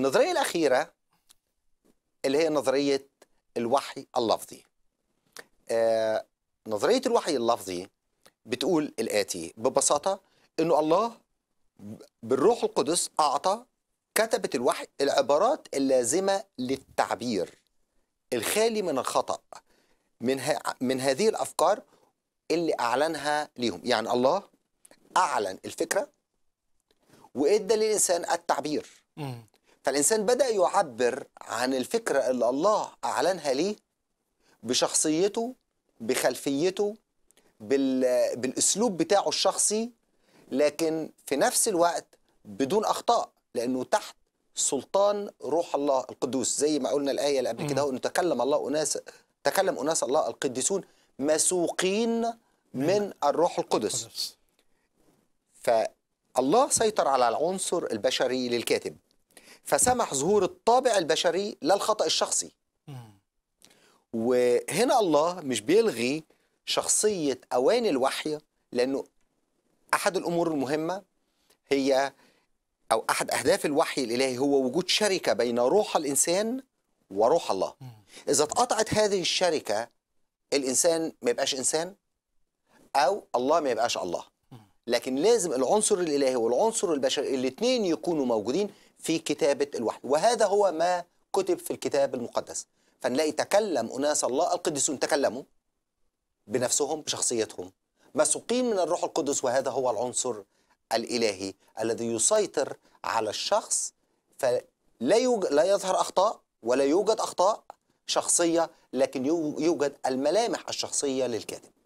النظرية الأخيرة اللي هي نظرية الوحي اللفظي آه نظرية الوحي اللفظي بتقول الآتي ببساطة أنه الله بالروح القدس أعطى كتبة الوحي العبارات اللازمة للتعبير الخالي من الخطأ من, ه... من هذه الأفكار اللي أعلنها ليهم يعني الله أعلن الفكرة وإدى للإنسان التعبير فالإنسان بدأ يعبر عن الفكرة اللي الله أعلنها ليه بشخصيته بخلفيته بالأسلوب بتاعه الشخصي لكن في نفس الوقت بدون أخطاء لأنه تحت سلطان روح الله القدوس زي ما قلنا الآية اللي قبل كده أنه تكلم الله أناس تكلم أناس الله القديسون مسوقين من الروح القدس فالله سيطر على العنصر البشري للكاتب فسمح ظهور الطابع البشري لا الخطأ الشخصي وهنا الله مش بيلغي شخصية أواني الوحي لأنه أحد الأمور المهمة هي أو أحد أهداف الوحي الإلهي هو وجود شركة بين روح الإنسان وروح الله إذا اتقطعت هذه الشركة الإنسان ما يبقاش إنسان أو الله ما يبقاش الله لكن لازم العنصر الالهي والعنصر البشري الاثنين يكونوا موجودين في كتابه الوحي وهذا هو ما كتب في الكتاب المقدس فنلاقي تكلم اناس الله القديسون تكلموا بنفسهم بشخصيتهم مسوقين من الروح القدس وهذا هو العنصر الالهي الذي يسيطر على الشخص فلا يوجد لا يظهر اخطاء ولا يوجد اخطاء شخصيه لكن يوجد الملامح الشخصيه للكاتب